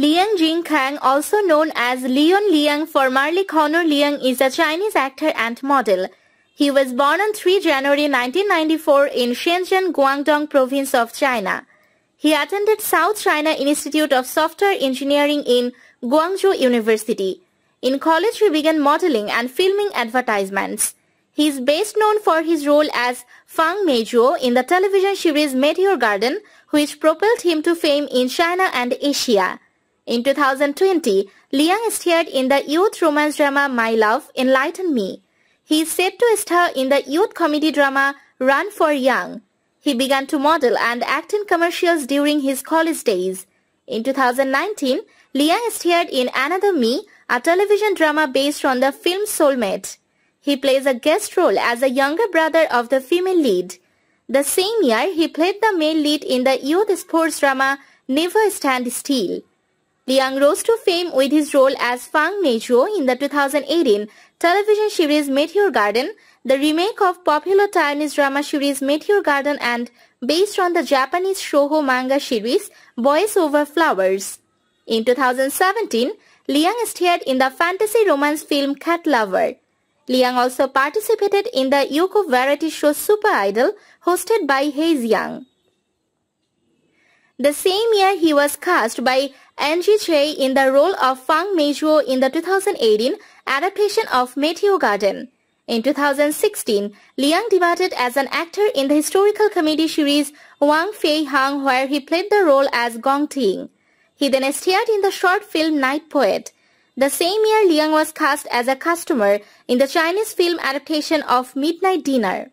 Liang Jingkang, also known as Leon Liang, formerly Connor Liang, is a Chinese actor and model. He was born on 3 January 1994 in Shenzhen, Guangdong province of China. He attended South China Institute of Software Engineering in Guangzhou University. In college, he began modeling and filming advertisements. He is best known for his role as Fang Meijuo in the television series Meteor Garden, which propelled him to fame in China and Asia. In 2020, Liang starred in the youth romance drama My Love, Enlighten Me. He is set to star in the youth comedy drama Run for Young. He began to model and act in commercials during his college days. In 2019, Liang starred in Another Me, a television drama based on the film Soulmate. He plays a guest role as a younger brother of the female lead. The same year, he played the male lead in the youth sports drama Never Stand Still. Liang rose to fame with his role as Fang Nejuo in the 2018 television series Meteor Garden, the remake of popular Taiwanese drama series Meteor Garden and based on the Japanese shoujo manga series Boys Over Flowers. In 2017, Liang starred in the fantasy romance film Cat Lover. Liang also participated in the Yoko variety show Super Idol hosted by Hayes Young. The same year he was cast by Angie Choi in the role of Fang Meijuo in the 2018 adaptation of Meteor Garden. In 2016, Liang debuted as an actor in the historical comedy series Wang Fei Hang where he played the role as Gong Ting. He then starred in the short film Night Poet. The same year, Liang was cast as a customer in the Chinese film adaptation of Midnight Dinner.